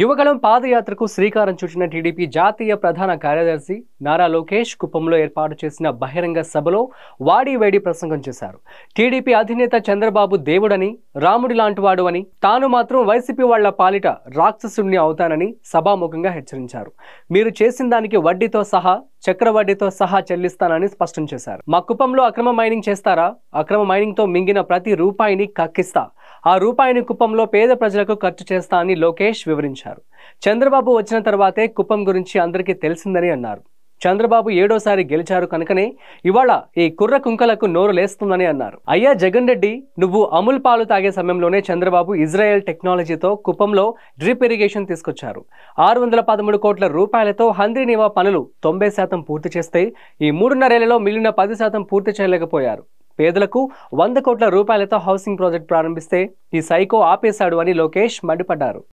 యువగళం పాదయాత్రకు శ్రీకారం చుట్టిన టీడీపీ జాతీయ ప్రధాన కార్యదర్శి నారా లోకేష్ కుప్పంలో ఏర్పాటు చేసిన బహిరంగ సభలో వాడి వేడి ప్రసంగం చేశారు టీడీపీ అధినేత చంద్రబాబు దేవుడని రాముడి లాంటివాడు అని తాను మాత్రం వైసీపీ వాళ్ల పాలిట రాక్షసుణ్ణి అవుతానని సభాముఖంగా హెచ్చరించారు మీరు చేసిన దానికి వడ్డీతో సహా చక్రవడ్డీతో సహా చెల్లిస్తానని స్పష్టం చేశారు మా కుప్పంలో అక్రమ మైనింగ్ చేస్తారా అక్రమ మైనింగ్తో మింగిన ప్రతి రూపాయిని కక్కిస్తా ఆ రూపాయిని కుప్పంలో పేద ప్రజలకు ఖర్చు చేస్తా అని లోకేష్ వివరించారు చంద్రబాబు వచ్చిన తర్వాతే కుప్పం గురించి అందరికీ తెలిసిందని అన్నారు చంద్రబాబు ఏడోసారి గెలిచారు కనుకనే ఇవాళ ఈ కుర్ర కుంకలకు నోరు లేస్తుందని అన్నారు అయ్యా జగన్ రెడ్డి నువ్వు అమూల్ పాలు తాగే సమయంలోనే చంద్రబాబు ఇజ్రాయెల్ టెక్నాలజీతో కుప్పంలో డ్రిప్ ఇరిగేషన్ తీసుకొచ్చారు ఆరు వందల పదమూడు కోట్ల రూపాయలతో హంద్రీనివా పనులు తొంభై శాతం పూర్తి చేస్తే ఈ మూడున్నరేళ్లలో మిగిలిన పది శాతం పూర్తి చేయలేకపోయారు పేదలకు వంద కోట్ల రూపాయలతో హౌసింగ్ ప్రాజెక్ట్ ప్రారంభిస్తే ఈ సైకో ఆపేశాడు అని లోకేష్ మండిపడ్డారు